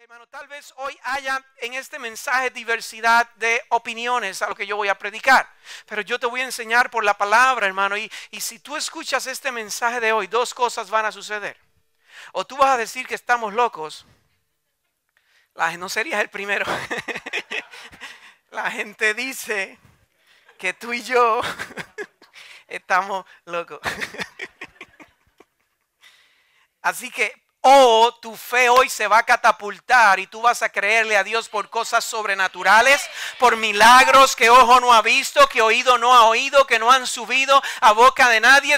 Hermano, tal vez hoy haya en este mensaje diversidad de opiniones a lo que yo voy a predicar, pero yo te voy a enseñar por la palabra, hermano, y, si tú escuchas este mensaje de hoy, dos cosas van a suceder. O tú vas a decir que estamos locos, la, no serías el primero. la gente dice que tú y yo estamos locos. Así que o tu fe hoy se va a catapultar y tú vas a creerle a Dios por cosas sobrenaturales, por milagros que ojo no ha visto, que oído no ha oído, que no han subido a boca de nadie.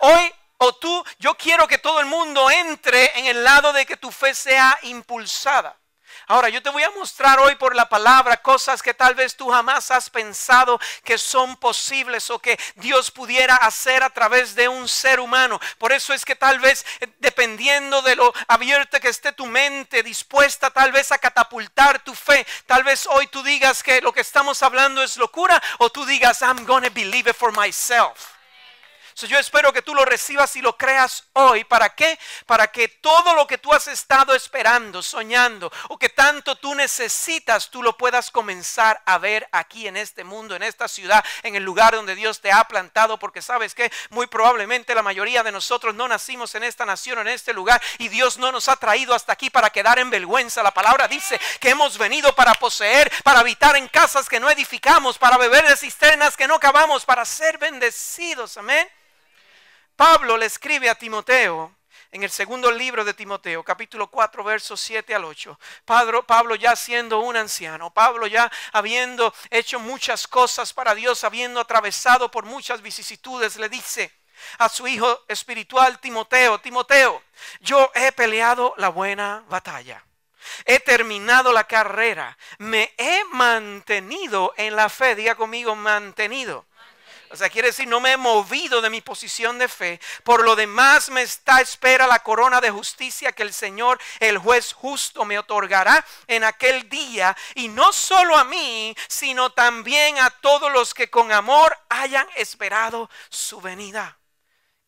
hoy o tú, yo quiero que todo el mundo entre en el lado de que tu fe sea impulsada. Ahora, yo te voy a mostrar hoy por la palabra cosas que tal vez tú jamás has pensado que son posibles o que Dios pudiera hacer a través de un ser humano. Por eso es que tal vez, eh, dependiendo de lo abierta que esté tu mente, dispuesta tal vez a catapultar tu fe, tal vez hoy tú digas que lo que estamos hablando es locura o tú digas, I'm going to believe it for myself yo espero que tú lo recibas y lo creas hoy. ¿Para qué? Para que todo lo que tú has estado esperando, soñando o que tanto tú necesitas, tú lo puedas comenzar a ver aquí en este mundo, en esta ciudad, en el lugar donde Dios te ha plantado. Porque sabes que muy probablemente la mayoría de nosotros no nacimos en esta nación, en este lugar, y Dios no nos ha traído hasta aquí para quedar en vergüenza. La palabra dice que hemos venido para poseer, para habitar en casas que no edificamos, para beber de cisternas que no cavamos, para ser bendecidos. Amén. Pablo le escribe a Timoteo en el segundo libro de Timoteo, capítulo 4, versos 7 al 8. Pablo ya siendo un anciano, Pablo ya habiendo hecho muchas cosas para Dios, habiendo atravesado por muchas vicisitudes, le dice a su hijo espiritual Timoteo, Timoteo, yo he peleado la buena batalla. He terminado la carrera, me he mantenido en la fe, diga conmigo, mantenido. O sea, quiere decir, no me he movido de mi posición de fe. Por lo demás me está espera la corona de justicia que el Señor, el juez justo, me otorgará en aquel día. Y no solo a mí, sino también a todos los que con amor hayan esperado su venida.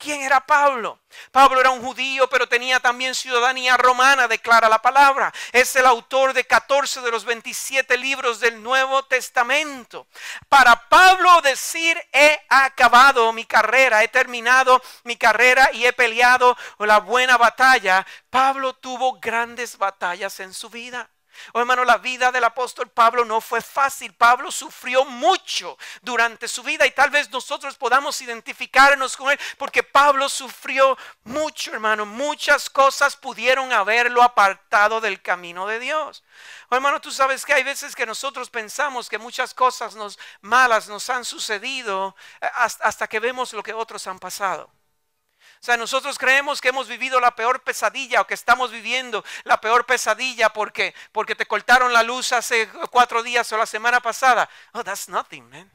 ¿Quién era Pablo? Pablo era un judío, pero tenía también ciudadanía romana, declara la palabra. Es el autor de 14 de los 27 libros del Nuevo Testamento. Para Pablo decir, he acabado mi carrera, he terminado mi carrera y he peleado la buena batalla, Pablo tuvo grandes batallas en su vida. Oh hermano, la vida del apóstol Pablo no fue fácil. Pablo sufrió mucho durante su vida y tal vez nosotros podamos identificarnos con él porque Pablo sufrió mucho, hermano. Muchas cosas pudieron haberlo apartado del camino de Dios. Oh hermano, tú sabes que hay veces que nosotros pensamos que muchas cosas malas nos han sucedido eh, hasta que vemos lo que otros han pasado. O sea, nosotros creemos que hemos vivido la peor pesadilla o que estamos viviendo la peor pesadilla porque, porque te cortaron la luz hace cuatro días o la semana pasada. Oh, that's nothing, man.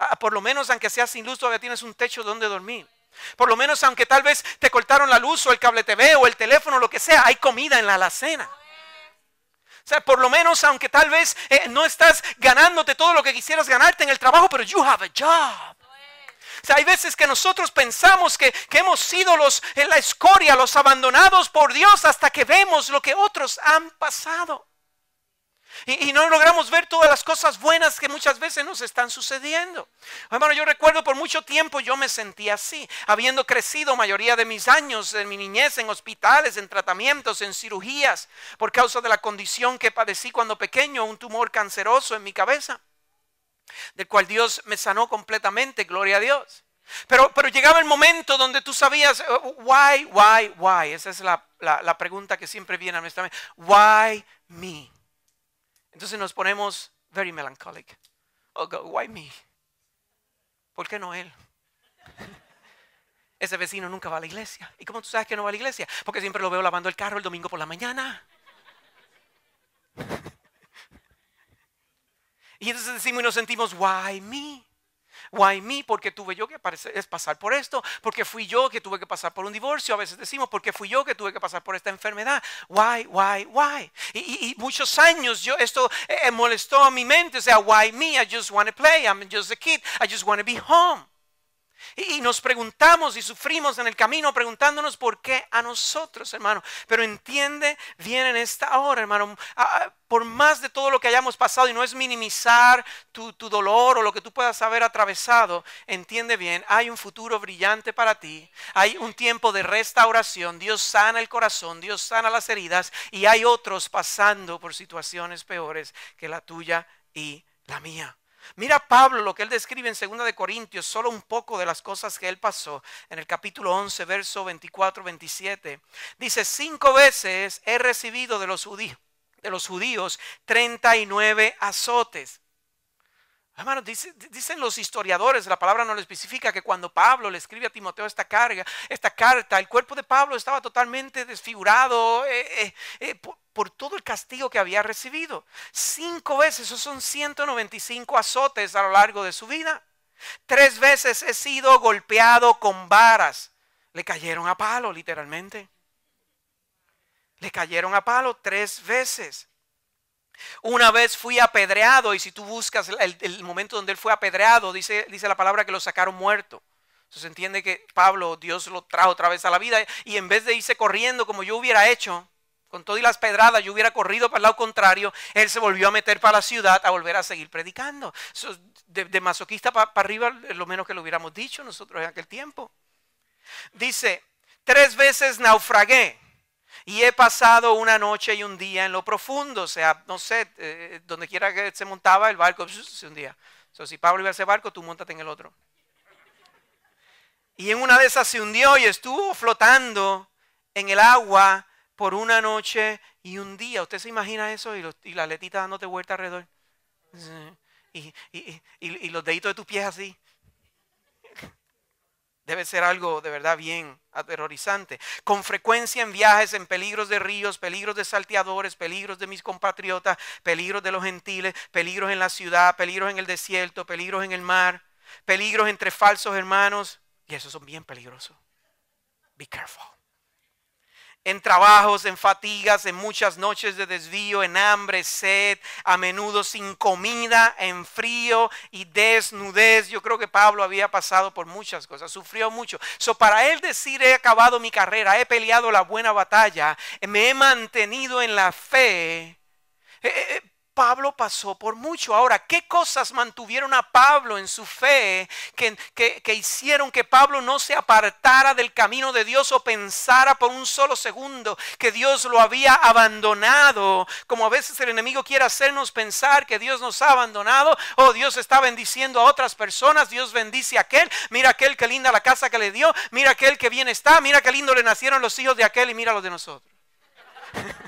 Ah, por lo menos, aunque seas sin luz, todavía tienes un techo donde dormir. Por lo menos, aunque tal vez te cortaron la luz o el cable TV o el teléfono, lo que sea, hay comida en la alacena. O sea, por lo menos, aunque tal vez eh, no estás ganándote todo lo que quisieras ganarte en el trabajo, pero you have a job. Hay veces que nosotros pensamos que, hemos sido los, en la escoria, los abandonados por Dios hasta que vemos lo que otros han pasado. Y, y, no logramos ver todas las cosas buenas que muchas veces nos están sucediendo. Hermano, yo recuerdo por mucho tiempo yo me sentí así, habiendo crecido mayoría de mis años en mi niñez en hospitales, en tratamientos, en cirugías, por causa de la condición que padecí cuando pequeño, un tumor canceroso en mi cabeza del cual Dios me sanó completamente, gloria a Dios. Pero, pero llegaba el momento donde tú sabías, eh, why, why, why. Esa es la, pregunta que siempre viene a nuestra mente. Why me? Entonces nos ponemos very melancholic. Oh why me? ¿Por qué no él? Ese vecino nunca va a la iglesia. ¿Y cómo tú sabes que no va a la iglesia? Porque siempre lo veo lavando el carro el domingo por la mañana. Y entonces decimos y nos sentimos, why me? Why me? Porque tuve yo que pasar por esto, porque fui yo que tuve que pasar por un divorcio, a veces decimos, porque fui yo que tuve que pasar por esta enfermedad. Why, why, why? Y, muchos años yo esto eh, eh, molestó a mi mente, o sea, why me? I just want to play, I'm just a kid, I just want to be home. Y, nos preguntamos y sufrimos en el camino preguntándonos por qué a nosotros, hermano. Pero entiende bien en esta hora, hermano, ah, ah, por más de todo lo que hayamos pasado, y no es minimizar tu, tu dolor o lo que tú puedas haber atravesado, entiende bien, hay un futuro brillante para ti, hay un tiempo de restauración, Dios sana el corazón, Dios sana las heridas, y hay otros pasando por situaciones peores que la tuya y la mía. Mira Pablo lo que él describe en segunda de Corintios, solo un poco de las cosas que él pasó en el capítulo 11, verso 24, 27. Dice, cinco veces he recibido de los judíos, de los judíos 39 azotes dicen los historiadores, la palabra no lo especifica, que cuando Pablo le escribe a Timoteo esta esta carta, el cuerpo de Pablo estaba totalmente desfigurado eh, eh, eh, por, por, todo el castigo que había recibido. Cinco veces, esos son 195 azotes a lo largo de su vida. Tres veces he sido golpeado con varas. Le cayeron a palo, literalmente. Le cayeron a palo tres veces. Una vez fui apedreado y si tú buscas el, momento donde él fue apedreado, dice, dice la palabra que lo sacaron muerto. Entonces entiende que Pablo, Dios lo trajo otra vez a la vida y en vez de irse corriendo como yo hubiera hecho, con todas las pedradas, yo hubiera corrido para el lado contrario, él se volvió a meter para la ciudad a volver a seguir predicando. de, masoquista para arriba, lo menos que lo hubiéramos dicho nosotros en aquel tiempo. Dice, tres veces naufragué. Y he pasado una noche y un día en lo profundo, o sea, no sé, eh, donde quiera que se montaba el barco, hundía. día. si Pablo iba a ese barco, tú montate en el otro. Y en una de esas se hundió y estuvo flotando en el agua por una noche y un día. ¿Usted se imagina eso? Y, la letita dándote vuelta alrededor. Y, y, los deditos de tus pies así. Debe ser algo de verdad bien aterrorizante. Con frecuencia en viajes, en peligros de ríos, peligros de salteadores, peligros de mis compatriotas, peligros de los gentiles, peligros en la ciudad, peligros en el desierto, peligros en el mar, peligros entre falsos hermanos. Y esos son bien peligrosos. Be careful en trabajos, en fatigas, en muchas noches de desvío, en hambre, sed, a menudo sin comida, en frío y desnudez. Yo creo que Pablo había pasado por muchas cosas, sufrió mucho. So, para él decir, he acabado mi carrera, he peleado la buena batalla, me he mantenido en la fe. Eh, eh, eh, Pablo pasó por mucho. Ahora, ¿qué cosas mantuvieron a Pablo en su fe que, hicieron que Pablo no se apartara del camino de Dios o pensara por un solo segundo que Dios lo había abandonado? Como a veces el enemigo quiere hacernos pensar que Dios nos ha abandonado o Dios está bendiciendo a otras personas, Dios bendice a aquel, mira aquel que linda la casa que le dio, mira aquel que bien está, mira qué lindo le nacieron los hijos de aquel y mira los de nosotros.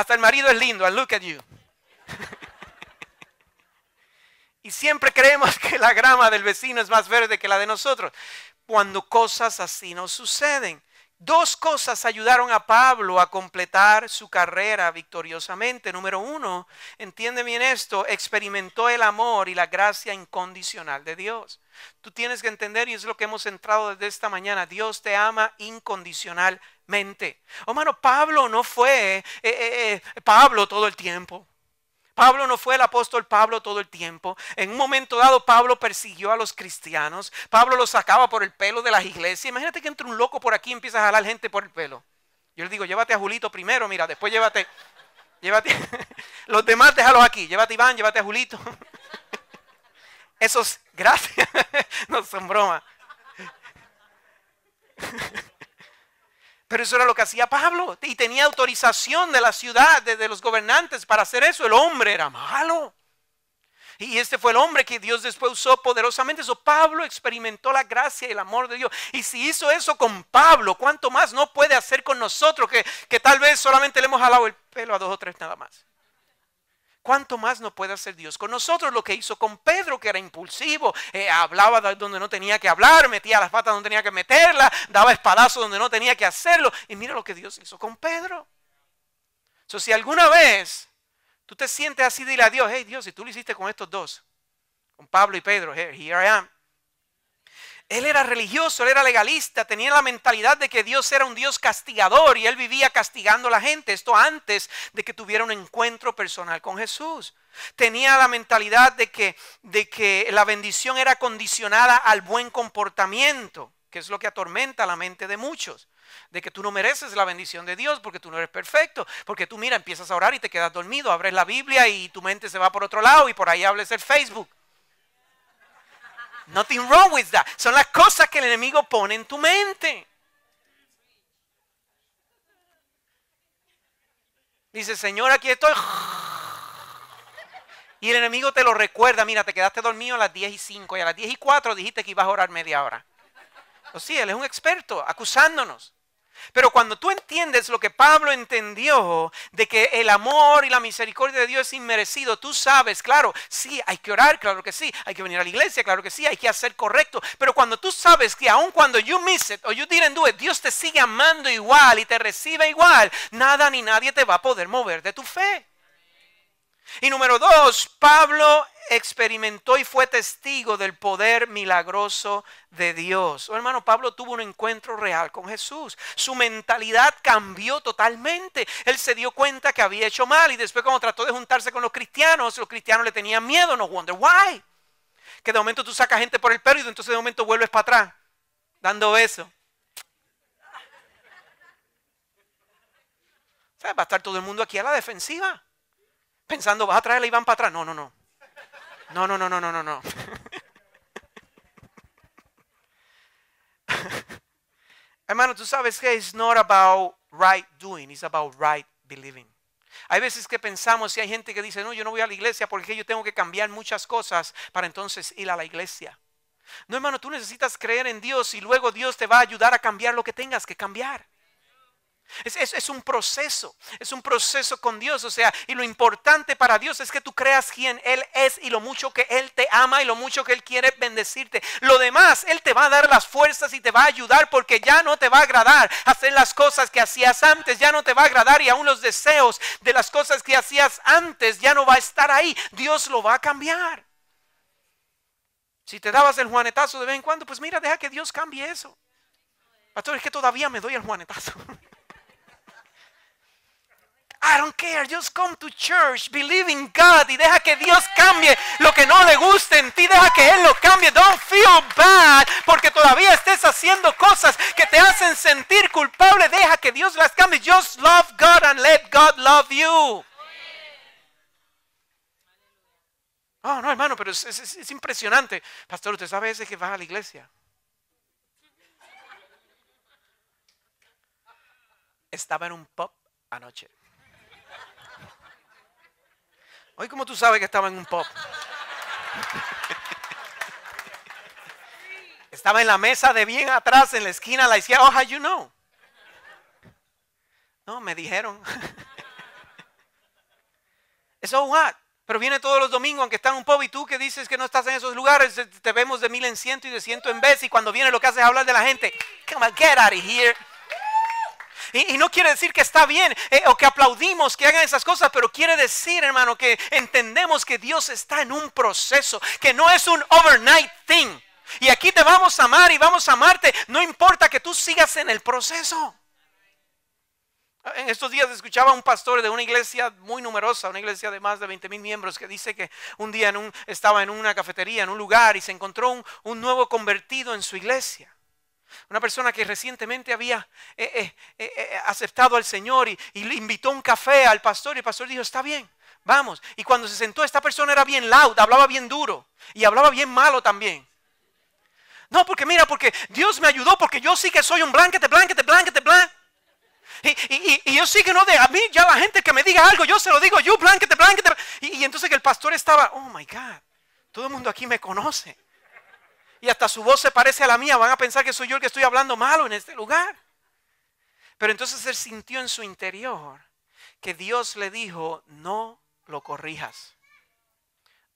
Hasta el marido es lindo, and look at you. y siempre creemos que la grama del vecino es más verde que la de nosotros. Cuando cosas así no suceden. Dos cosas ayudaron a Pablo a completar su carrera victoriosamente. Número uno, entiende bien esto, experimentó el amor y la gracia incondicional de Dios. Tú tienes que entender, y es lo que hemos entrado desde esta mañana, Dios te ama incondicionalmente. Hermano, Pablo no fue eh, eh, eh, Pablo todo el tiempo. Pablo no fue el apóstol Pablo todo el tiempo. En un momento dado Pablo persiguió a los cristianos. Pablo los sacaba por el pelo de las iglesias. Imagínate que entra un loco por aquí y empieza a jalar gente por el pelo. Yo le digo, llévate a Julito primero, mira, después llévate, llévate, los demás déjalos aquí, llévate a Iván, llévate a Julito. Esos, gracias, no son bromas. Pero eso era lo que hacía Pablo. Y tenía autorización de la ciudad, de, los gobernantes para hacer eso. El hombre era malo. Y este fue el hombre que Dios después usó poderosamente. Eso Pablo experimentó la gracia y el amor de Dios. Y si hizo eso con Pablo, ¿cuánto más no puede hacer con nosotros que, que tal vez solamente le hemos jalado el pelo a dos o tres nada más? ¿Cuánto más no puede hacer Dios con nosotros lo que hizo con Pedro, que era impulsivo, eh, hablaba donde no tenía que hablar, metía las patas donde tenía que meterla, daba espadazos donde no tenía que hacerlo? Y mira lo que Dios hizo con Pedro. Entonces, si alguna vez tú te sientes así, dile a Dios, hey Dios, si tú lo hiciste con estos dos, con Pablo y Pedro, here I am. Él era religioso, él era legalista, tenía la mentalidad de que Dios era un Dios castigador y él vivía castigando a la gente. Esto antes de que tuviera un encuentro personal con Jesús. Tenía la mentalidad de que, de que la bendición era condicionada al buen comportamiento, que es lo que atormenta la mente de muchos de que tú no mereces la bendición de Dios porque tú no eres perfecto, porque tú mira, empiezas a orar y te quedas dormido, abres la Biblia y tu mente se va por otro lado y por ahí hables el Facebook. Nothing wrong with that. Son las cosas que el enemigo pone en tu mente. Dice, Señor, aquí estoy. Y el enemigo te lo recuerda. Mira, te quedaste dormido a las 10 y 5 y a las 10 y 4 dijiste que ibas a orar media hora. O pues sí, él es un experto acusándonos. Pero cuando tú entiendes lo que Pablo entendió, de que el amor y la misericordia de Dios es inmerecido, tú sabes, claro, sí, hay que orar, claro que sí, hay que venir a la iglesia, claro que sí, hay que hacer correcto. Pero cuando tú sabes que aun cuando you miss it o you didn't do it, Dios te sigue amando igual y te recibe igual, nada ni nadie te va a poder mover de tu fe. Y número dos, Pablo experimentó y fue testigo del poder milagroso de Dios. Oh, hermano, Pablo tuvo un encuentro real con Jesús. Su mentalidad cambió totalmente. Él se dio cuenta que había hecho mal y después cuando trató de juntarse con los cristianos, los cristianos le tenían miedo. No wonder why. Que de momento tú sacas gente por el perro y entonces de momento vuelves para atrás, dando eso. O va a estar todo el mundo aquí a la defensiva pensando, vas a traer a Iván para atrás. No, no, no. No, no, no, no, no, no, no. Hermano, tú sabes que it's not about right doing, it's about right believing. Hay veces que pensamos y hay gente que dice, no, yo no voy a la iglesia porque yo tengo que cambiar muchas cosas para entonces ir a la iglesia. No, hermano, tú necesitas creer en Dios y luego Dios te va a ayudar a cambiar lo que tengas que cambiar. Es, es, un proceso, es un proceso con Dios. O sea, y lo importante para Dios es que tú creas quién Él es y lo mucho que Él te ama y lo mucho que Él quiere bendecirte. Lo demás, Él te va a dar las fuerzas y te va a ayudar porque ya no te va a agradar hacer las cosas que hacías antes, ya no te va a agradar y aún los deseos de las cosas que hacías antes ya no va a estar ahí. Dios lo va a cambiar. Si te dabas el juanetazo de vez en cuando, pues mira, deja que Dios cambie eso. Pastor, es que todavía me doy el juanetazo. I don't care, just come to church, believe in God y deja que Dios cambie lo que no le guste en ti, deja que Él lo cambie. Don't feel bad porque todavía estés haciendo cosas que te hacen sentir culpable. Deja que Dios las cambie. Just love God and let God love you. Oh, no, hermano, pero es, es impresionante. Pastor, usted sabe ese que va a la iglesia. Estaba en un pub anoche. Hoy como tú sabes que estaba en un pop. estaba en la mesa de bien atrás, en la esquina la decía, Oh, how you know? No, me dijeron. Eso what? Pero viene todos los domingos, aunque está en un pop y tú que dices que no estás en esos lugares, te vemos de mil en ciento y de ciento en vez. Y cuando viene lo que haces es hablar de la gente. Come on, get out of here. Y, no quiere decir que está bien eh, o que aplaudimos que hagan esas cosas, pero quiere decir, hermano, que entendemos que Dios está en un proceso, que no es un overnight thing. Y aquí te vamos a amar y vamos a amarte, no importa que tú sigas en el proceso. En estos días escuchaba a un pastor de una iglesia muy numerosa, una iglesia de más de 20 mil miembros, que dice que un día en un, estaba en una cafetería, en un lugar, y se encontró un nuevo convertido en su iglesia. Una persona que recientemente había eh, eh, eh, aceptado al Señor y, le invitó un café al pastor y el pastor dijo, está bien, vamos. Y cuando se sentó, esta persona era bien loud, hablaba bien duro y hablaba bien malo también. No, porque mira, porque Dios me ayudó, porque yo sí que soy un blanquete, blanquete, blanquete, blanquete. Y, y, y, yo sí que no de a mí ya la gente que me diga algo, yo se lo digo, yo blanquete, blanquete. Y, y entonces que el pastor estaba, oh my God, todo el mundo aquí me conoce y hasta su voz se parece a la mía, van a pensar que soy yo el que estoy hablando malo en este lugar. Pero entonces él sintió en su interior que Dios le dijo, no lo corrijas.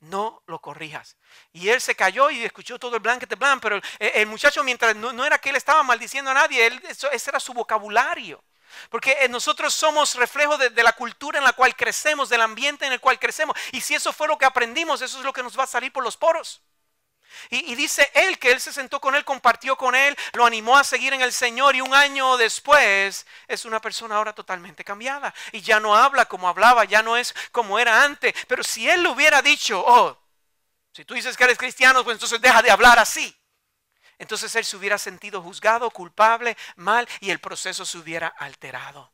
No lo corrijas. Y él se cayó y escuchó todo el de blan, pero el, muchacho mientras no, era que él estaba maldiciendo a nadie, él, eso, ese era su vocabulario. Porque eh, nosotros somos reflejo de, la cultura en la cual crecemos, del ambiente en el cual crecemos. Y si eso fue lo que aprendimos, eso es lo que nos va a salir por los poros. Y, dice él que él se sentó con él, compartió con él, lo animó a seguir en el Señor y un año después es una persona ahora totalmente cambiada y ya no habla como hablaba, ya no es como era antes. Pero si él le hubiera dicho, oh, si tú dices que eres cristiano, pues entonces deja de hablar así. Entonces él se hubiera sentido juzgado, culpable, mal y el proceso se hubiera alterado.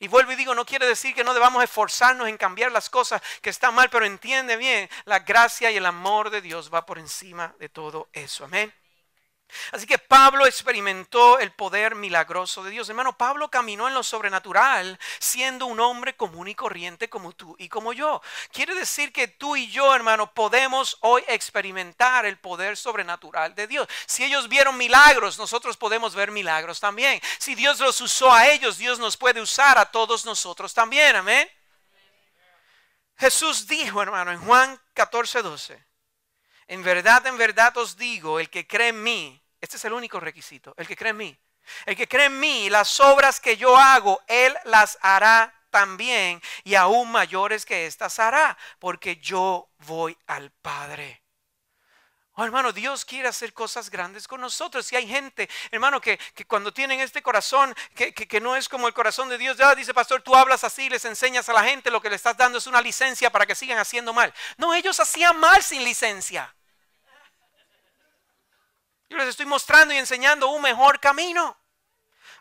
Y vuelvo y digo, no quiere decir que no debamos esforzarnos en cambiar las cosas que están mal, pero entiende bien, la gracia y el amor de Dios va por encima de todo eso. Amén. Así que Pablo experimentó el poder milagroso de Dios. Hermano, Pablo caminó en lo sobrenatural siendo un hombre común y corriente como tú y como yo. Quiere decir que tú y yo, hermano, podemos hoy experimentar el poder sobrenatural de Dios. Si ellos vieron milagros, nosotros podemos ver milagros también. Si Dios los usó a ellos, Dios nos puede usar a todos nosotros también. Amén. Jesús dijo, hermano, en Juan 14, 12. En verdad, en verdad os digo, el que cree en mí, este es el único requisito, el que cree en mí. El que cree en mí, las obras que yo hago, él las hará también y aún mayores que estas hará, porque yo voy al Padre. Oh, hermano, Dios quiere hacer cosas grandes con nosotros. Y hay gente, hermano, que, cuando tienen este corazón, que, que, no es como el corazón de Dios, ya ah, dice, pastor, tú hablas así, les enseñas a la gente, lo que le estás dando es una licencia para que sigan haciendo mal. No, ellos hacían mal sin licencia. Yo les estoy mostrando y enseñando un mejor camino.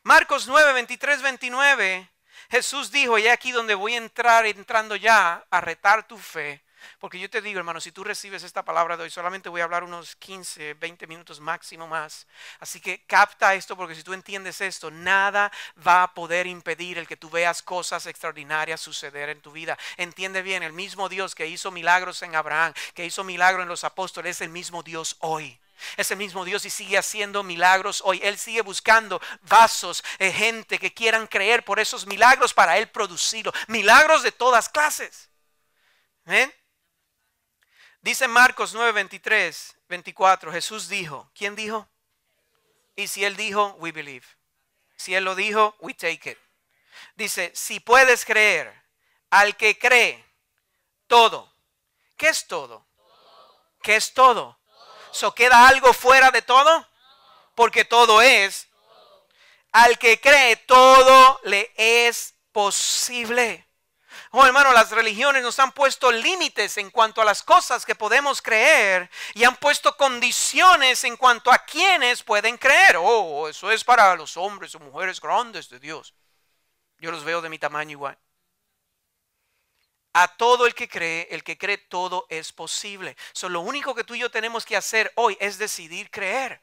Marcos 9, 23, 29, Jesús dijo, y aquí donde voy a entrar, entrando ya a retar tu fe. Porque yo te digo, hermano, si tú recibes esta palabra de hoy, solamente voy a hablar unos 15, 20 minutos máximo más. Así que capta esto porque si tú entiendes esto, nada va a poder impedir el que tú veas cosas extraordinarias suceder en tu vida. Entiende bien, el mismo Dios que hizo milagros en Abraham, que hizo milagro en los apóstoles, es el mismo Dios hoy. Ese mismo Dios y sigue haciendo milagros hoy. Él sigue buscando vasos, eh, gente que quieran creer por esos milagros para Él producirlo, Milagros de todas clases. Dice Marcos 9, 23, 24. Jesús dijo, ¿quién dijo? Y si Él dijo, we believe. Si Él lo dijo, we take it. Dice, si puedes creer al que cree, todo. ¿Qué es todo? ¿Qué es todo? ¿So queda algo fuera de todo? Porque todo es. Al que cree, todo le es posible. Oh, hermano, las religiones nos han puesto límites en cuanto a las cosas que podemos creer y han puesto condiciones en cuanto a quienes pueden creer. Oh, eso es para los hombres o mujeres grandes de Dios. Yo los veo de mi tamaño igual. A todo el que cree, el que cree todo es posible. So, lo único que tú y yo tenemos que hacer hoy es decidir creer.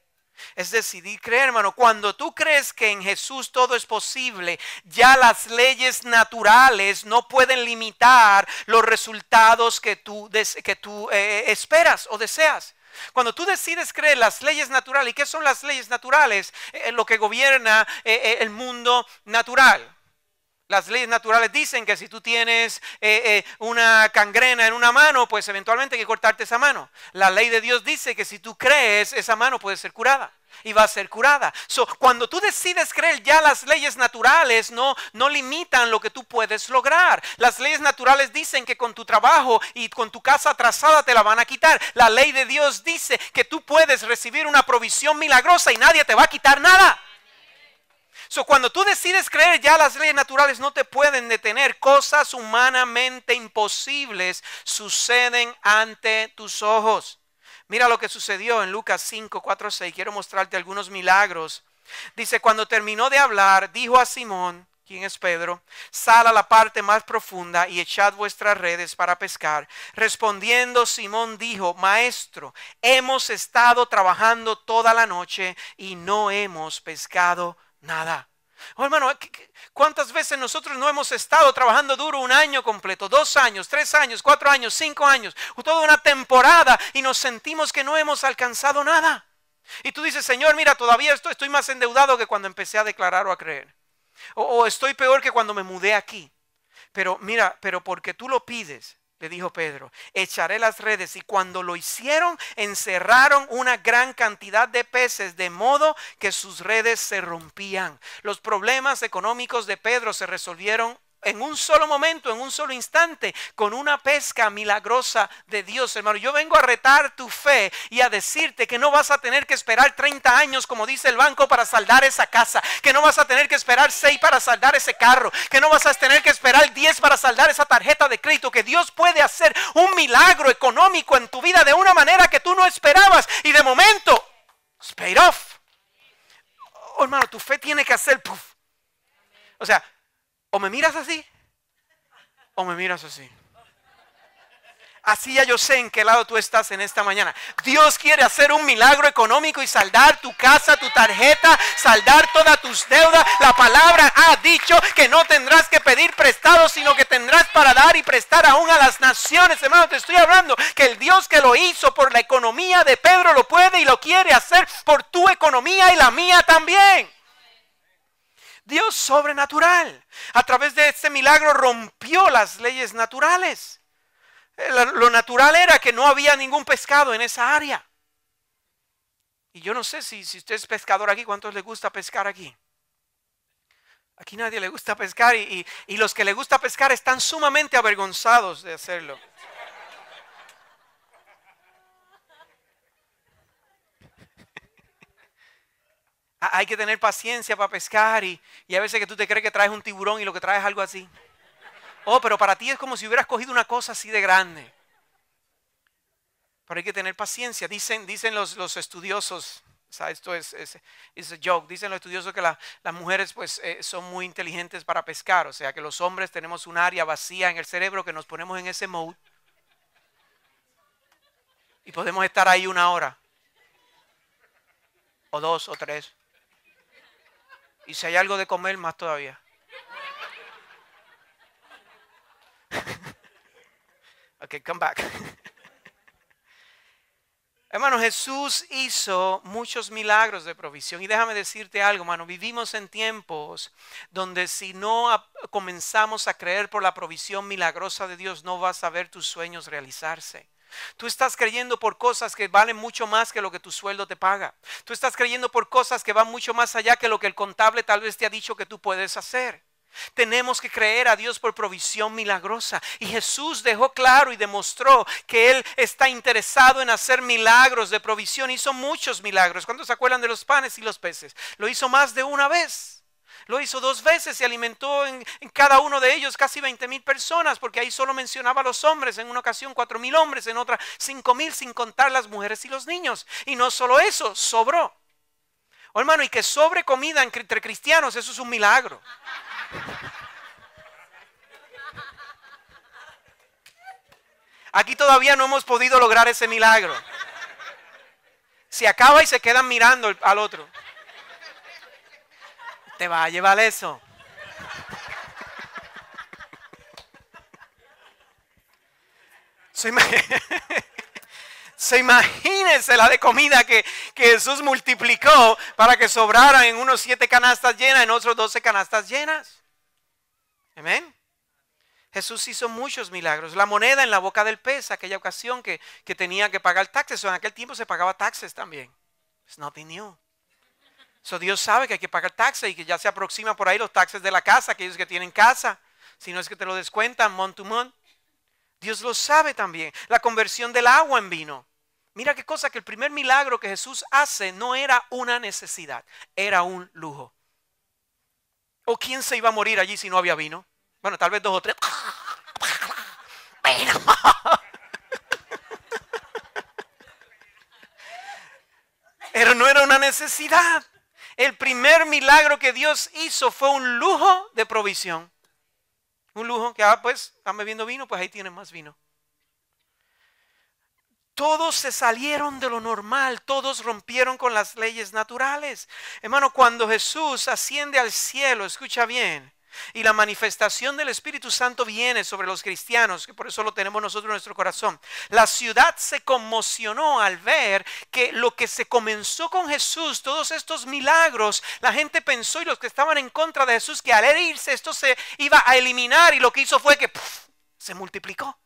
Es decidir creer, hermano. Cuando tú crees que en Jesús todo es posible, ya las leyes naturales no pueden limitar los resultados que tú, que tú eh, eh, esperas o deseas. Cuando tú decides creer las leyes naturales, ¿y qué son las leyes naturales? Eh, lo que gobierna el mundo natural. Las leyes naturales dicen que si tú tienes eh, eh, una cangrena en una mano, pues eventualmente hay que cortarte esa mano. La ley de Dios dice que si tú crees, esa mano puede ser curada y va a ser curada. cuando tú decides creer, ya las leyes naturales no, no limitan lo que tú puedes lograr. Las leyes naturales dicen que con tu trabajo y con tu casa atrasada te la van a quitar. La ley de Dios dice que tú puedes recibir una provisión milagrosa y nadie te va a quitar nada cuando tú decides creer, ya las leyes naturales no te pueden detener. Cosas humanamente imposibles suceden ante tus ojos. Mira lo que sucedió en Lucas 5, 4, 6. Quiero mostrarte algunos milagros. Dice, cuando terminó de hablar, dijo a Simón, quien es Pedro, sal a la parte más profunda y echad vuestras redes para pescar. Respondiendo Simón dijo, Maestro, hemos estado trabajando toda la noche y no hemos pescado Nada. Oh, hermano, ¿cuántas veces nosotros no hemos estado trabajando duro un año completo, dos años, tres años, cuatro años, cinco años, toda una temporada y nos sentimos que no hemos alcanzado nada? Y tú dices, Señor, mira, todavía estoy, estoy más endeudado que cuando empecé a declarar o a creer. O, o estoy peor que cuando me mudé aquí. Pero mira, pero porque tú lo pides, le dijo Pedro, echaré las redes. Y cuando lo hicieron, encerraron una gran cantidad de peces, de modo que sus redes se rompían. Los problemas económicos de Pedro se resolvieron en un solo momento, en un solo instante, con una pesca milagrosa de Dios, hermano. Yo vengo a retar tu fe y a decirte que no vas a tener que esperar 30 años, como dice el banco, para saldar esa casa, que no vas a tener que esperar 6 para saldar ese carro, que no vas a tener que esperar 10 para saldar esa tarjeta de crédito, que Dios puede hacer un milagro económico en tu vida de una manera que tú no esperabas y de momento, it's off. Oh, hermano, tu fe tiene que hacer O sea, o me miras así o me miras así. Así ya yo sé en qué lado tú estás en esta mañana. Dios quiere hacer un milagro económico y saldar tu casa, tu tarjeta, saldar todas tus deudas. La palabra ha dicho que no tendrás que pedir prestado, sino que tendrás para dar y prestar aún a las naciones. Hermano, te estoy hablando que el Dios que lo hizo por la economía de Pedro lo puede y lo quiere hacer por tu economía y la mía también. Dios sobrenatural. A través de este milagro rompió las leyes naturales. Eh, lo natural era que no había ningún pescado en esa área. Y yo no sé si, usted es pescador aquí, ¿cuántos le gusta pescar aquí? Aquí nadie le gusta pescar y los que le gusta pescar están sumamente avergonzados de hacerlo. Hay que tener paciencia para pescar y, a veces que tú te crees que traes un tiburón y lo que traes es algo así. Oh, pero para ti es como si hubieras cogido una cosa así de grande. Pero hay que tener paciencia. Dicen, dicen los, estudiosos, o sea, esto es, es, joke, dicen los estudiosos que las mujeres pues eh, son muy inteligentes para pescar. O sea, que los hombres tenemos un área vacía en el cerebro que nos ponemos en ese mode. Y podemos estar ahí una hora. O dos o tres. Y si hay algo de comer, más todavía. ok, come back. Hermano, Jesús hizo muchos milagros de provisión. Y déjame decirte algo, hermano, vivimos en tiempos donde si no comenzamos a creer por la provisión milagrosa de Dios, no vas a ver tus sueños realizarse. Tú estás creyendo por cosas que valen mucho más que lo que tu sueldo te paga. Tú estás creyendo por cosas que van mucho más allá que lo que el contable tal vez te ha dicho que tú puedes hacer. Tenemos que creer a Dios por provisión milagrosa. Y Jesús dejó claro y demostró que Él está interesado en hacer milagros de provisión. Hizo muchos milagros. ¿Cuántos se acuerdan de los panes y los peces? Lo hizo más de una vez. Lo hizo dos veces, se alimentó en, cada uno de ellos casi 20 mil personas, porque ahí solo mencionaba a los hombres, en una ocasión 4 mil hombres, en otra 5 mil, sin contar las mujeres y los niños. Y no solo eso, sobró. Oh, hermano, y que sobre comida entre cristianos, eso es un milagro. Aquí todavía no hemos podido lograr ese milagro. Se acaba y se quedan mirando al otro te va a llevar eso. Se imagínense la de comida que, Jesús multiplicó para que sobraran en unos siete canastas llenas, en otros doce canastas llenas. Amén. Jesús hizo muchos milagros. La moneda en la boca del pez, aquella ocasión que, tenía que pagar taxes, o en aquel tiempo se pagaba taxes también. It's nothing new. So Dios sabe que hay que pagar taxes y que ya se aproxima por ahí los taxes de la casa, aquellos que tienen casa. Si no es que te lo descuentan month to month. Dios lo sabe también. La conversión del agua en vino. Mira qué cosa que el primer milagro que Jesús hace no era una necesidad, era un lujo. ¿O quién se iba a morir allí si no había vino? Bueno, tal vez dos o tres. Pero no era una necesidad. El primer milagro que Dios hizo fue un lujo de provisión. Un lujo que, ah, pues, están bebiendo vino, pues ahí tienen más vino. Todos se salieron de lo normal, todos rompieron con las leyes naturales. Hermano, cuando Jesús asciende al cielo, escucha bien, y la manifestación del Espíritu Santo viene sobre los cristianos, que por eso lo tenemos nosotros en nuestro corazón. La ciudad se conmocionó al ver que lo que se comenzó con Jesús, todos estos milagros, la gente pensó y los que estaban en contra de Jesús que al herirse esto se iba a eliminar y lo que hizo fue que se multiplicó.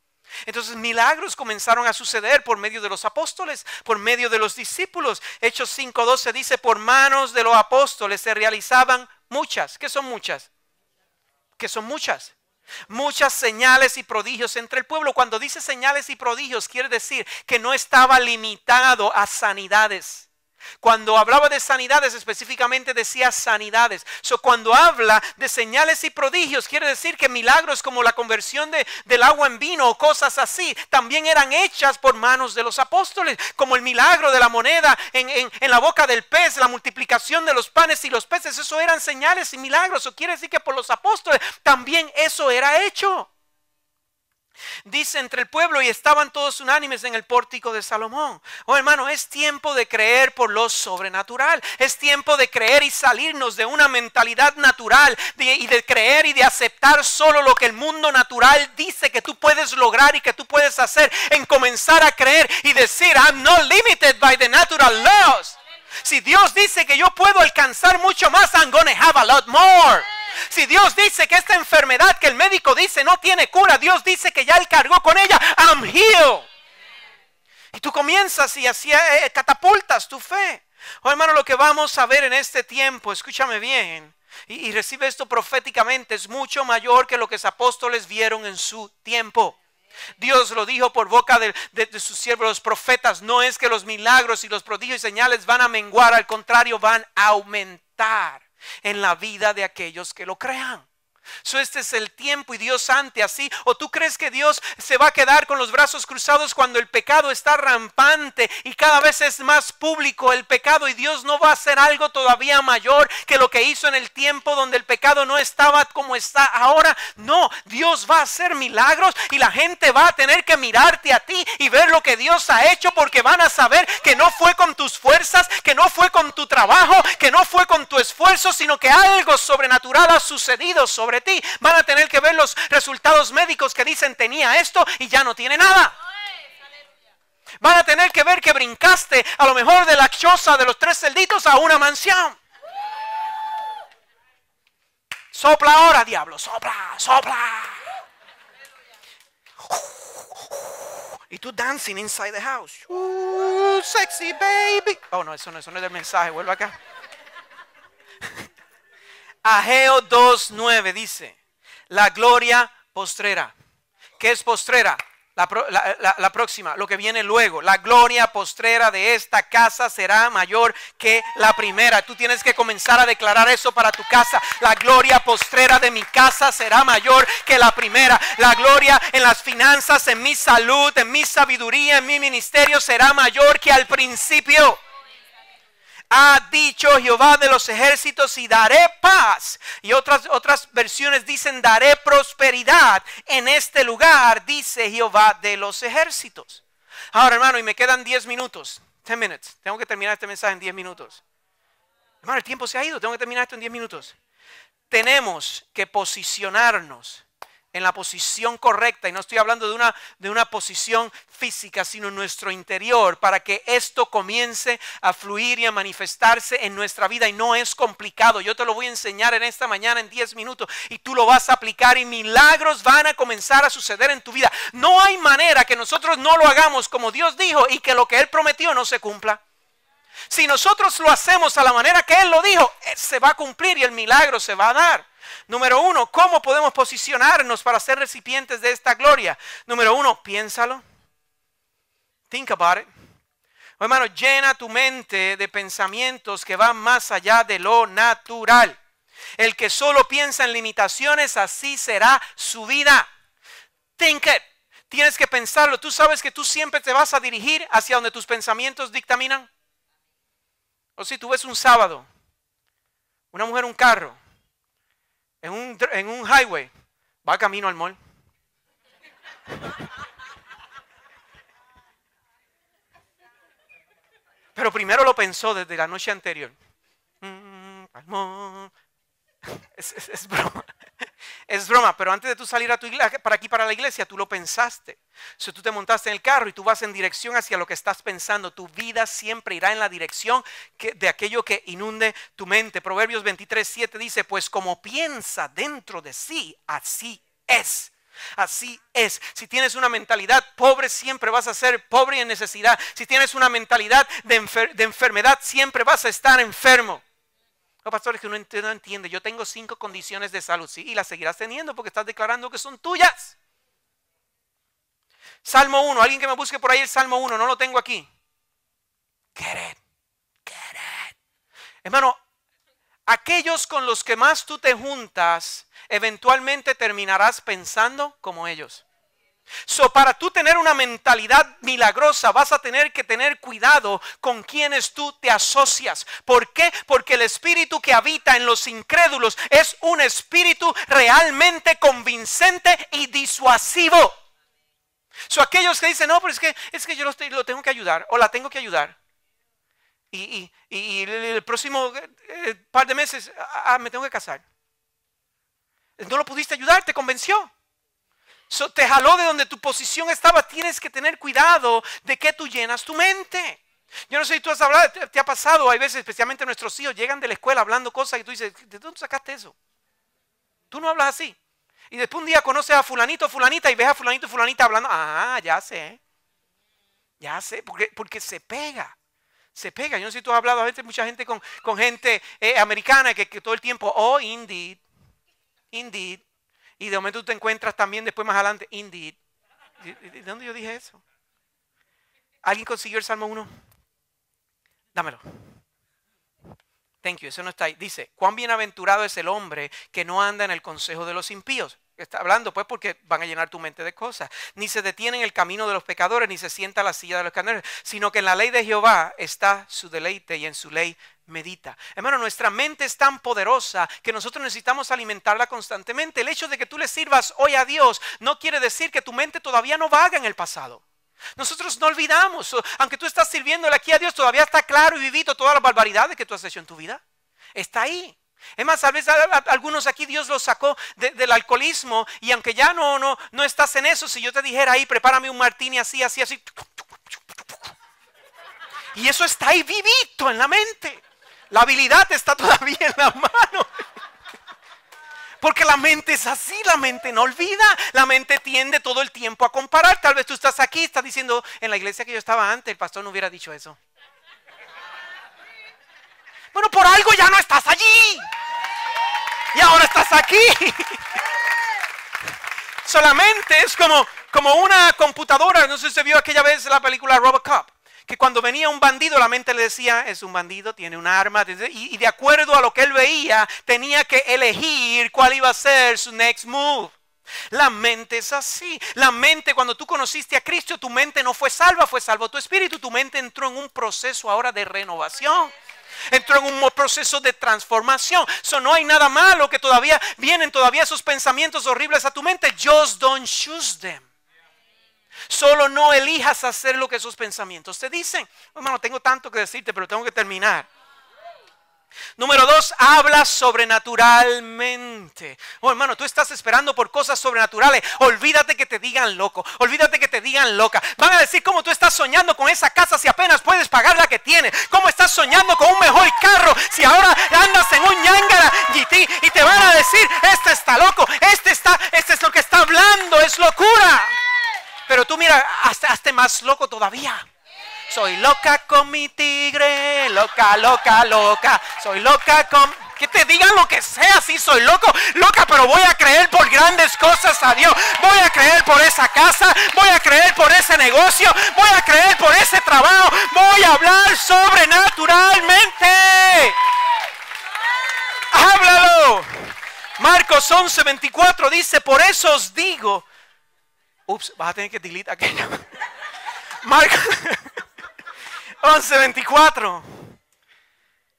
Entonces milagros comenzaron a suceder por medio de los apóstoles, por medio de los discípulos. Hechos 5.12 dice, por manos de los apóstoles se realizaban muchas. que son muchas? que son muchas. Muchas señales y prodigios entre el pueblo. Cuando dice señales y prodigios, quiere decir que no estaba limitado a sanidades. Cuando hablaba de sanidades, específicamente decía sanidades. So, cuando habla de señales y prodigios, quiere decir que milagros como la conversión del agua en vino o cosas así, también eran hechas por manos de los apóstoles, como el milagro de la moneda en, en la boca del pez, la multiplicación de los panes y los peces. Eso eran señales y milagros. o quiere decir que por los apóstoles también eso era hecho. Dice entre el pueblo y estaban todos unánimes en el pórtico de Salomón. Oh hermano, es tiempo de creer por lo sobrenatural. Es tiempo de creer y salirnos de una mentalidad natural y de creer y de aceptar solo lo que el mundo natural dice que tú puedes lograr y que tú puedes hacer. En comenzar a creer y decir, I'm not limited by the natural laws. Si Dios dice que yo puedo alcanzar mucho más, I'm gonna have a lot more. Si Dios dice que esta enfermedad que el médico dice no tiene cura, Dios dice que ya Él cargó con ella. I'm healed. Y tú comienzas y así eh, eh, catapultas tu fe. Oh, hermano, lo que vamos a ver en este tiempo, escúchame bien, y, recibe esto proféticamente, es mucho mayor que lo que los apóstoles vieron en su tiempo. Dios lo dijo por boca de, sus siervos, los profetas. No es que los milagros y los prodigios y señales van a menguar, al contrario, van a aumentar en la vida de aquellos que lo crean este es el tiempo y Dios ante así. ¿O tú crees que Dios se va a quedar con los brazos cruzados cuando el pecado está rampante y cada vez es más público el pecado y Dios no va a hacer algo todavía mayor que lo que hizo en el tiempo donde el pecado no estaba como está ahora? No, Dios va a hacer milagros y la gente va a tener que mirarte a ti y ver lo que Dios ha hecho porque van a saber que no fue con tus fuerzas, que no fue con tu trabajo, que no fue con tu esfuerzo, sino que algo sobrenatural ha sucedido sobre ti. Van a tener que ver los resultados médicos que dicen tenía esto y ya no tiene nada. Van a tener que ver que brincaste a lo mejor de la chosa de los tres celditos a una mansión. Sopla ahora, diablo, sopla, sopla. Y tú dancing inside the house. sexy baby. Oh, no, eso no, eso no es el mensaje, vuelvo acá. Ageo 2.9 dice, la gloria postrera. ¿Qué es postrera? La, la, próxima, lo que viene luego. La gloria postrera de esta casa será mayor que la primera. Tú tienes que comenzar a declarar eso para tu casa. La gloria postrera de mi casa será mayor que la primera. La gloria en las finanzas, en mi salud, en mi sabiduría, en mi ministerio será mayor que al principio ha dicho Jehová de los ejércitos y daré paz. Y otras, otras versiones dicen daré prosperidad en este lugar, dice Jehová de los ejércitos. Ahora hermano, y me quedan 10 minutos, 10 minutos, Tengo que terminar este mensaje en 10 minutos. Hermano, el tiempo se ha ido, tengo que terminar esto en 10 minutos. Tenemos que posicionarnos en la posición correcta, y no estoy hablando de una, de una posición física, sino en nuestro interior, para que esto comience a fluir y a manifestarse en nuestra vida. Y no es complicado, yo te lo voy a enseñar en esta mañana en 10 minutos, y tú lo vas a aplicar y milagros van a comenzar a suceder en tu vida. No hay manera que nosotros no lo hagamos como Dios dijo y que lo que Él prometió no se cumpla. Si nosotros lo hacemos a la manera que Él lo dijo, eh, se va a cumplir y el milagro se va a dar. Número uno, ¿cómo podemos posicionarnos para ser recipientes de esta gloria? Número uno, piénsalo. Think about it. Oh, hermano, llena tu mente de pensamientos que van más allá de lo natural. El que solo piensa en limitaciones, así será su vida. Think it. Tienes que pensarlo. Tú sabes que tú siempre te vas a dirigir hacia donde tus pensamientos dictaminan. O si tú ves un sábado, una mujer, un carro, en un, highway, va camino al mall. Pero primero lo pensó desde la noche anterior. Mm, mm, mm, es, broma. Es broma, pero antes de tú salir a tu iglesia, para aquí, para la iglesia, tú lo pensaste. Si tú te montaste en el carro y tú vas en dirección hacia lo que estás pensando, tu vida siempre irá en la dirección de aquello que inunde tu mente. Proverbios 23, 7 dice, pues como piensa dentro de sí, así es. Así es. Si tienes una mentalidad pobre, siempre vas a ser pobre y en necesidad. Si tienes una mentalidad de enfermedad, siempre vas a estar enfermo pastores que no entiende. Yo tengo cinco condiciones de salud, sí, y las seguirás teniendo porque estás declarando que son tuyas. Salmo 1, alguien que me busque por ahí el Salmo 1, no lo tengo aquí. Hermano, aquellos con los que más tú te juntas, eventualmente terminarás pensando como ellos. So, para tú tener una mentalidad milagrosa, vas a tener que tener cuidado con quienes tú te asocias. ¿Por qué? Porque el espíritu que habita en los incrédulos es un espíritu realmente convincente y disuasivo. So, aquellos que dicen, no, pero es que, es que yo lo, tengo que ayudar o la tengo que ayudar. Y, el próximo eh, eh, par de meses, ah, ah, me tengo que casar. No lo pudiste ayudar, te convenció te jaló de donde tu posición estaba. Tienes que tener cuidado de que tú llenas tu mente. Yo no sé si tú has hablado, te, ha pasado, hay veces, especialmente nuestros hijos, llegan de la escuela hablando cosas y tú dices, ¿de dónde sacaste eso? Tú no hablas así. Y después un día conoces a fulanito fulanita y ves a fulanito fulanita hablando, ah, ya sé, ya sé, porque, porque se pega se pega. Yo no sé si tú has hablado a veces, mucha gente con, gente eh, americana que, que, todo el tiempo, oh, indeed, indeed, y de momento tú te encuentras también después más adelante, indeed. ¿De dónde yo dije eso? ¿Alguien consiguió el Salmo 1? Dámelo. Thank you, eso no está ahí. Dice, cuán bienaventurado es el hombre que no anda en el consejo de los impíos. Está hablando pues porque van a llenar tu mente de cosas. Ni se detiene en el camino de los pecadores, ni se sienta a la silla de los carneros, sino que en la ley de Jehová está su deleite y en su ley medita. Hermano, nuestra mente es tan poderosa que nosotros necesitamos alimentarla constantemente. El hecho de que tú le sirvas hoy a Dios no quiere decir que tu mente todavía no vaga en el pasado. Nosotros no olvidamos, aunque tú estás sirviéndole aquí a Dios, todavía está claro y vivito todas las barbaridades que tú has hecho en tu vida. Está ahí. Es más, a veces algunos aquí Dios los sacó del alcoholismo y aunque ya no, no, no estás en eso, si yo te dijera ahí, prepárame un martini así, así, así. Y eso está ahí vivito en la mente. La habilidad está todavía en la mano. Porque la mente es así, la mente no olvida, la mente tiende todo el tiempo a comparar. Tal vez tú estás aquí, estás diciendo, en la iglesia que yo estaba antes, el pastor no hubiera dicho eso. Bueno, por algo ya no estás allí. Y ahora estás aquí. Solamente es como, como una computadora. No sé si se vio aquella vez la película Robocop que cuando venía un bandido la mente le decía, es un bandido, tiene un arma, y, de acuerdo a lo que él veía, tenía que elegir cuál iba a ser su next move. La mente es así. La mente, cuando tú conociste a Cristo, tu mente no fue salva, fue salvo tu espíritu. Tu mente entró en un proceso ahora de renovación entró en un proceso de transformación. So, no hay nada malo que todavía vienen todavía esos pensamientos horribles a tu mente. Just don't choose them. Solo no elijas hacer lo que esos pensamientos te dicen. Hermano, tengo tanto que decirte, pero tengo que terminar. Número dos, habla sobrenaturalmente. Oh, hermano, tú estás esperando por cosas sobrenaturales. Olvídate que te digan loco. Olvídate que te digan loca. Van a decir cómo tú estás soñando con esa casa si apenas puedes pagar la que tienes. Cómo estás soñando con un mejor carro si ahora andas en un ñangara y te van a decir, este está loco, este está, este es lo que está hablando, es locura. Pero tú mira, hazte más loco todavía. Soy loca con mi tigre, loca, loca, loca. Soy loca con... Que te digan lo que sea, si soy loco, loca, pero voy a creer por grandes cosas a Dios. Voy a creer por esa casa, voy a creer por ese negocio, voy a creer por ese trabajo. Voy a hablar sobrenaturalmente. Háblalo. Marcos 11, 24 dice, por eso os digo Ups, vas a tener que delete aquello. Marcos 11:24.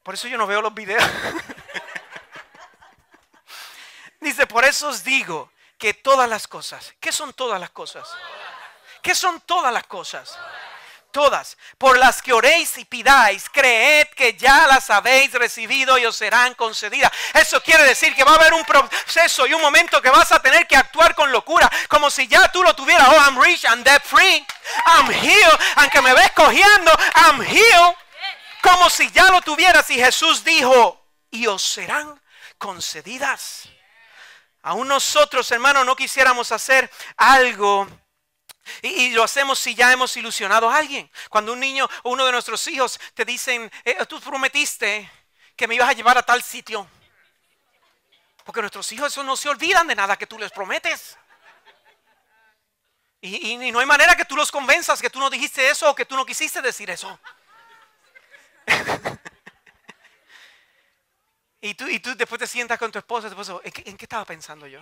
Por eso yo no veo los videos. Dice, por eso os digo que todas las cosas, ¿qué son todas las cosas? ¿Qué son todas las cosas? todas por las que oréis y pidáis, creed que ya las habéis recibido y os serán concedidas. Eso quiere decir que va a haber un proceso y un momento que vas a tener que actuar con locura, como si ya tú lo tuvieras. Oh, I'm rich, I'm debt free, I'm healed, aunque me ves cogiendo, I'm healed. Como si ya lo tuvieras y Jesús dijo, y os serán concedidas. Aún nosotros, hermanos, no quisiéramos hacer algo y, lo hacemos si ya hemos ilusionado a alguien. Cuando un niño o uno de nuestros hijos te dicen, eh, tú prometiste que me ibas a llevar a tal sitio. Porque nuestros hijos eso no se olvidan de nada que tú les prometes. Y, no hay manera que tú los convenzas que tú no dijiste eso o que tú no quisiste decir eso. y, tú, y tú después te sientas con tu esposa, tu esposo, ¿en qué estaba pensando yo?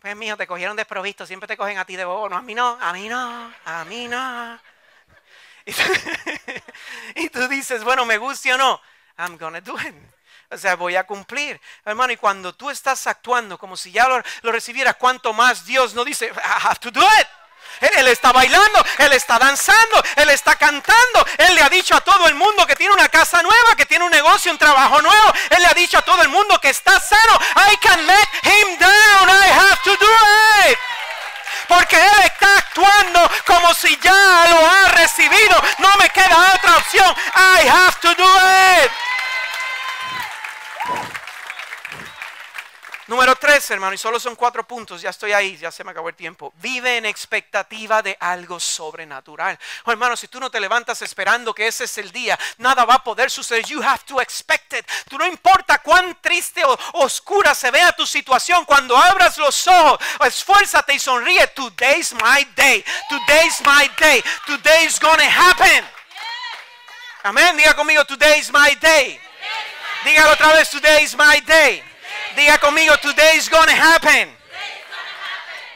Pues hijo, te cogieron desprovisto, siempre te cogen a ti de bobo. No, a mí no, a mí no, a mí no. Y tú, dices, bueno, me guste o no, I'm gonna do it. O sea, voy a cumplir. Hermano, y cuando tú estás actuando como si ya lo, lo recibieras, cuanto más Dios no dice, I have to do it. Él, está bailando, Él está danzando, Él está cantando. Él le ha dicho a todo el mundo que tiene una casa nueva, que tiene un negocio, un trabajo nuevo. Él le ha dicho a todo el mundo que está sano. I can let him down. I have to do it. Porque Él está actuando como si ya lo ha recibido. No me queda otra opción. I have to do it. Número tres, hermano, y solo son cuatro puntos, ya estoy ahí, ya se me acabó el tiempo. Vive en expectativa de algo sobrenatural. Oh, hermano, si tú no te levantas esperando que ese es el día, nada va a poder suceder. You have to expect it. Tú no importa cuán triste o oscura se vea tu situación, cuando abras los ojos, esfuérzate y sonríe. Today's my day. Today's my day. Today's gonna happen. Amén. Diga conmigo, today's my day. Dígalo otra vez, today's my day. Diga conmigo, today is going happen.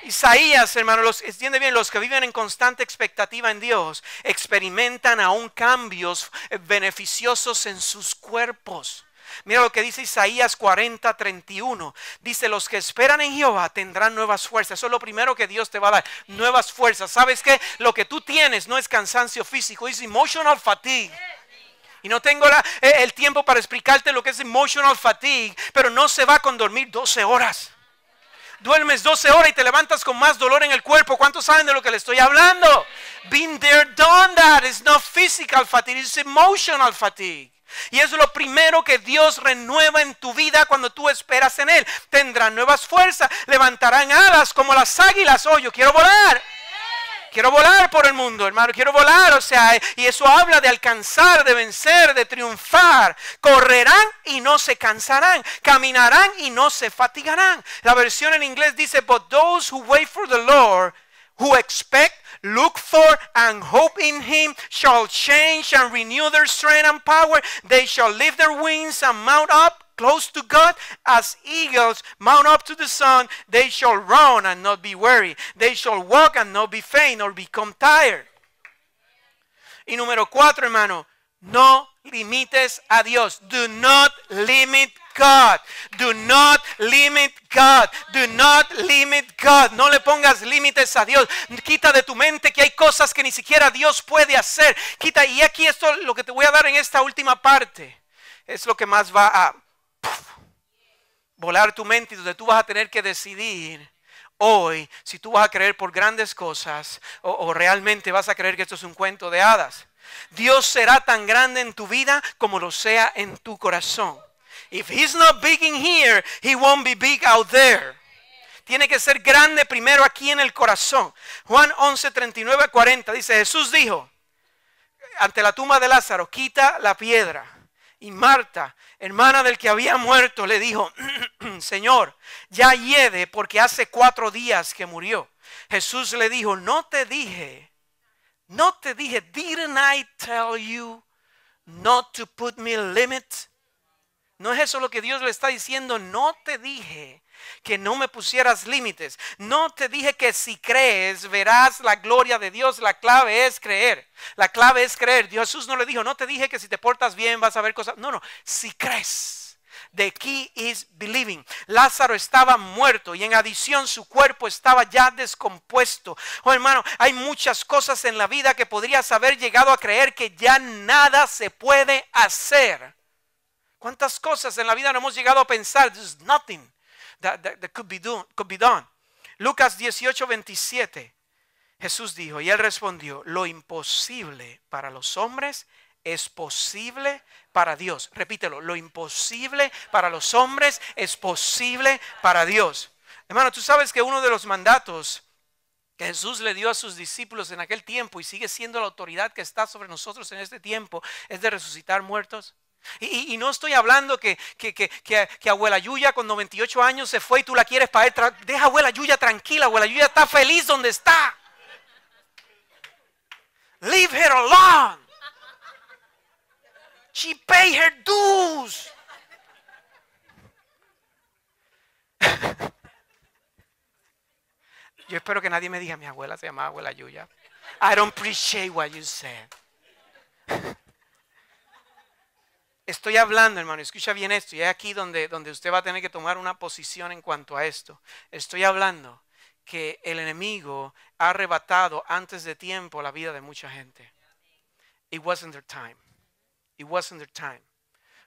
Isaías, hermanos los, entiende bien, los que viven en constante expectativa en Dios experimentan aún cambios eh, beneficiosos en sus cuerpos. Mira lo que dice Isaías 40, 31. Dice, los que esperan en Jehová tendrán nuevas fuerzas. Eso es lo primero que Dios te va a dar, nuevas fuerzas. ¿Sabes qué? Lo que tú tienes no es cansancio físico, es emotional fatigue. Y no tengo eh, el tiempo para explicarte lo que es emotional fatigue, pero no se va con dormir 12 horas. Duermes 12 horas y te levantas con más dolor en el cuerpo. ¿Cuántos saben de lo que le estoy hablando? Been there, done that. is not physical fatigue, it's emotional fatigue. Y es lo primero que Dios renueva en tu vida cuando tú esperas en Él. Tendrán nuevas fuerzas, levantarán alas como las águilas. Oh, yo quiero volar. Quiero volar por el mundo, hermano, quiero volar, o sea, y eso habla de alcanzar, de vencer, de triunfar. Correrán y no se cansarán, caminarán y no se fatigarán. La versión en inglés dice, but those who wait for the Lord, who expect look for and hope in him shall change and renew their strength and power. They shall lift their wings and mount up close to God as eagles mount up to the sun, they shall run and not be weary, they shall walk and not be faint or become tired. Y número cuatro, hermano, no limites a Dios. Do not limit God. Do not limit God. Do not limit God. No le pongas límites a Dios. Quita de tu mente que hay cosas que ni siquiera Dios puede hacer. Quita. Y aquí esto, lo que te voy a dar en esta última parte, es lo que más va a volar tu mente y donde tú vas a tener que decidir hoy si tú vas a creer por grandes cosas o, realmente vas a creer que esto es un cuento de hadas. Dios será tan grande en tu vida como lo sea en tu corazón. If he's not big in here, he won't be big out there. Tiene que ser grande primero aquí en el corazón. Juan 11, 39, 40 dice, Jesús dijo, ante la tumba de Lázaro, quita la piedra. Y Marta, hermana del que había muerto, le dijo, Señor, ya hiede porque hace cuatro días que murió. Jesús le dijo, no te dije, no te dije, didn't I tell you not to put me limit? ¿No es eso lo que Dios le está diciendo? No te dije que no me pusieras límites. No te dije que si crees verás la gloria de Dios. La clave es creer. La clave es creer. Jesús no le dijo, no te dije que si te portas bien vas a ver cosas. No, no, si crees. The key is believing. Lázaro estaba muerto y en adición su cuerpo estaba ya descompuesto. Oh hermano, hay muchas cosas en la vida que podrías haber llegado a creer que ya nada se puede hacer. ¿Cuántas cosas en la vida no hemos llegado a pensar? There's nothing that, could, be could be done. Lucas 18, 27. Jesús dijo, y él respondió, lo imposible para los hombres es posible para Dios. Repítelo, lo imposible para los hombres es posible para Dios. Hermano, tú sabes que uno de los mandatos que Jesús le dio a sus discípulos en aquel tiempo y sigue siendo la autoridad que está sobre nosotros en este tiempo es de resucitar muertos. Y, no estoy hablando que, que, que, abuela Yuya con 98 años se fue y tú la quieres para él. Deja abuela Yuya tranquila, abuela Yuya está feliz donde está. Leave her alone. She her dues. Yo espero que nadie me diga, mi abuela se llama abuela Yuya. I don't appreciate what you said. Estoy hablando, hermano, escucha bien esto, y es aquí donde, donde usted va a tener que tomar una posición en cuanto a esto. Estoy hablando que el enemigo ha arrebatado antes de tiempo la vida de mucha gente. It wasn't their time. It wasn't their time.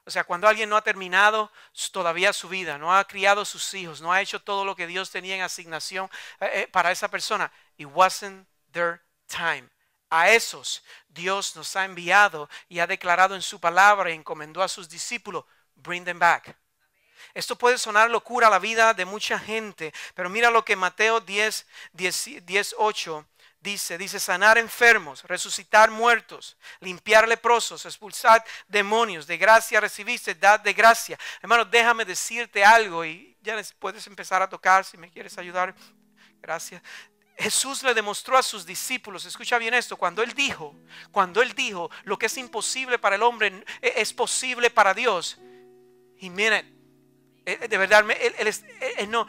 O sea, cuando alguien no ha terminado todavía su vida, no ha criado sus hijos, no ha hecho todo lo que Dios tenía en asignación eh, eh, para esa persona, it wasn't their time. A esos Dios nos ha enviado y ha declarado en su palabra y encomendó a sus discípulos, bring them back. Esto puede sonar locura a la vida de mucha gente, pero mira lo que Mateo 10, 10 18 dice, dice sanar enfermos, resucitar muertos, limpiar leprosos, expulsar demonios, de gracia recibiste, dad de gracia. Hermano, déjame decirte algo y ya puedes empezar a tocar si me quieres ayudar. Gracias. Jesús le demostró a sus discípulos, escucha bien esto, cuando él dijo, cuando él dijo, lo que es imposible para el hombre e-, es posible para Dios. Y miren, eh, de verdad, no,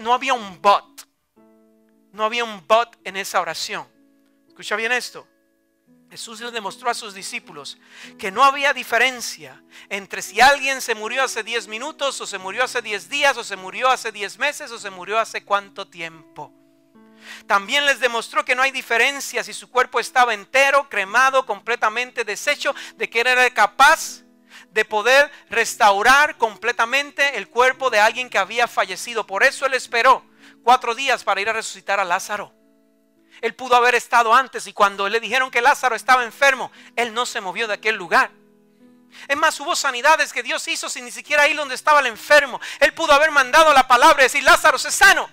no había un bot no había un bot en esa oración. Escucha bien esto. Jesús les demostró a sus discípulos que no había diferencia entre si alguien se murió hace 10 minutos o se murió hace 10 días o se murió hace 10 meses o se murió hace cuánto tiempo. También les demostró que no hay diferencia si su cuerpo estaba entero, cremado, completamente deshecho, de que era capaz de poder restaurar completamente el cuerpo de alguien que había fallecido. Por eso él esperó cuatro días para ir a resucitar a Lázaro. Él pudo haber estado antes y cuando le dijeron que Lázaro estaba enfermo, él no se movió de aquel lugar. Es más, hubo sanidades que Dios hizo sin ni siquiera ir donde estaba el enfermo. Él pudo haber mandado la palabra y decir, Lázaro, se sano.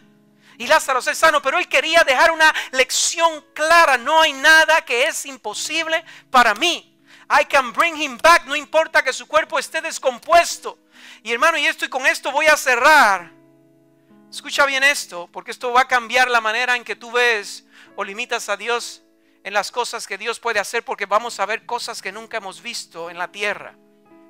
Y Lázaro se sano, pero él quería dejar una lección clara. No hay nada que es imposible para mí. I can bring him back, no importa que su cuerpo esté descompuesto. Y hermano, y esto y con esto voy a cerrar. Escucha bien esto, porque esto va a cambiar la manera en que tú ves o limitas a Dios en las cosas que Dios puede hacer, porque vamos a ver cosas que nunca hemos visto en la tierra.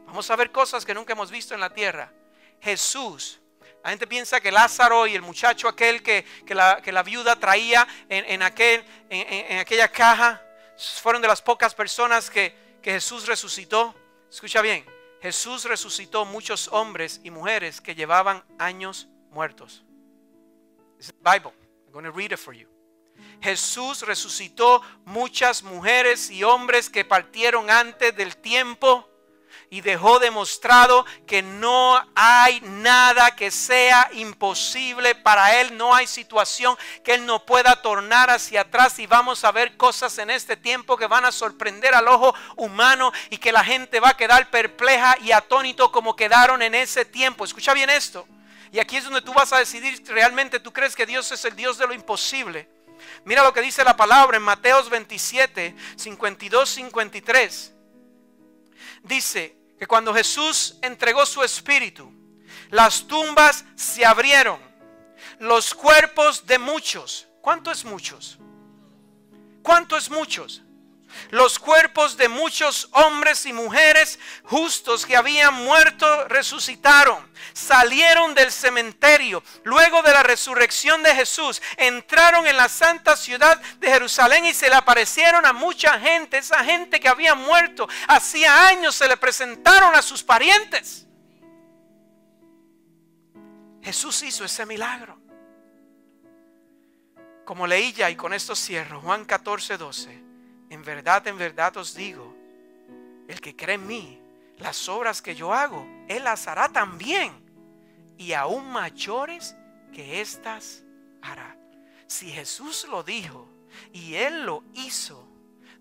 Vamos a ver cosas que nunca hemos visto en la tierra. Jesús. La gente piensa que Lázaro y el muchacho aquel que, la, viuda traía en, aquel, en, aquella caja fueron de las pocas personas que Jesús resucitó. Escucha bien, Jesús resucitó muchos hombres y mujeres que llevaban años muertos. Bible. read it for you. Jesús resucitó muchas mujeres y hombres que partieron antes del tiempo y dejó demostrado que no hay nada que sea imposible para Él, no hay situación que Él no pueda tornar hacia atrás y vamos a ver cosas en este tiempo que van a sorprender al ojo humano y que la gente va a quedar perpleja y atónito como quedaron en ese tiempo. Escucha bien esto. Y aquí es donde tú vas a decidir realmente tú crees que Dios es el Dios de lo imposible. Mira lo que dice la palabra en Mateos 27, 52, 53. Dice que cuando Jesús entregó su espíritu, las tumbas se abrieron, los cuerpos de muchos. ¿Cuánto es muchos? ¿Cuánto es muchos? los cuerpos de muchos hombres y mujeres justos que habían muerto resucitaron, salieron del cementerio. Luego de la resurrección de Jesús, entraron en la santa ciudad de Jerusalén y se le aparecieron a mucha gente, esa gente que había muerto. Hacía años se le presentaron a sus parientes. Jesús hizo ese milagro. Como leí ya y con esto cierro, Juan 14, en verdad, en verdad os digo, el que cree en mí, las obras que yo hago, él las hará también. Y aún mayores que éstas hará. Si Jesús lo dijo y él lo hizo,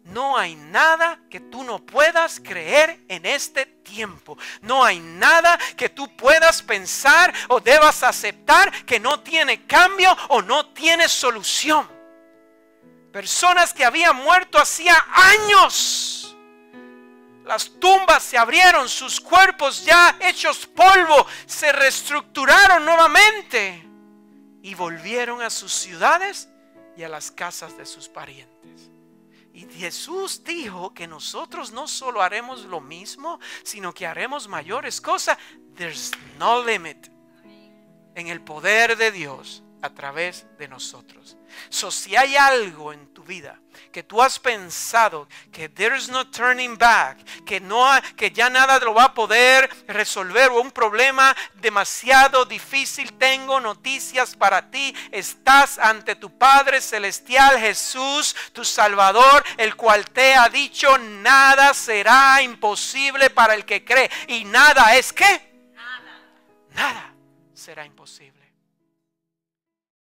no hay nada que tú no puedas creer en este tiempo. No hay nada que tú puedas pensar o debas aceptar que no tiene cambio o no tiene solución. Personas que habían muerto hacía años. Las tumbas se abrieron, sus cuerpos ya hechos polvo se reestructuraron nuevamente y volvieron a sus ciudades y a las casas de sus parientes. Y Jesús dijo que nosotros no solo haremos lo mismo, sino que haremos mayores cosas. There's no limit en el poder de Dios a través de nosotros. So, si hay algo en tu vida que tú has pensado que there's no turning back, que, no, que ya nada lo va a poder resolver o un problema demasiado difícil, tengo noticias para ti. Estás ante tu Padre Celestial Jesús, tu Salvador, el cual te ha dicho nada será imposible para el que cree. Y nada es que... Nada. Nada será imposible